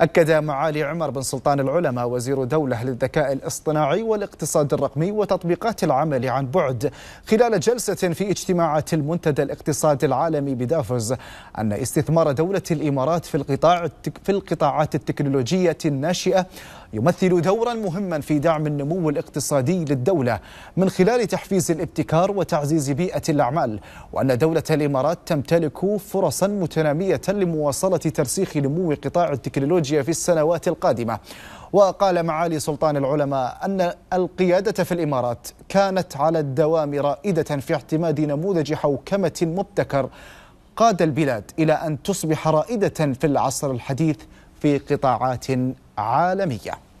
أكد معالي عمر بن سلطان العلماء وزير دولة للذكاء الاصطناعي والاقتصاد الرقمي وتطبيقات العمل عن بعد خلال جلسة في اجتماعات المنتدى الاقتصادي العالمي بدافوس أن استثمار دولة الإمارات في القطاع في القطاعات التكنولوجية الناشئة يمثل دورا مهما في دعم النمو الاقتصادي للدولة من خلال تحفيز الابتكار وتعزيز بيئة الأعمال وأن دولة الإمارات تمتلك فرصا متنامية لمواصلة ترسيخ نمو قطاع التكنولوجيا التكنولوجيا في السنوات القادمة وقال معالي سلطان العلماء أن القيادة في الإمارات كانت على الدوام رائدة في اعتماد نموذج حوكمة مبتكر قاد البلاد إلى أن تصبح رائدة في العصر الحديث في قطاعات عالمية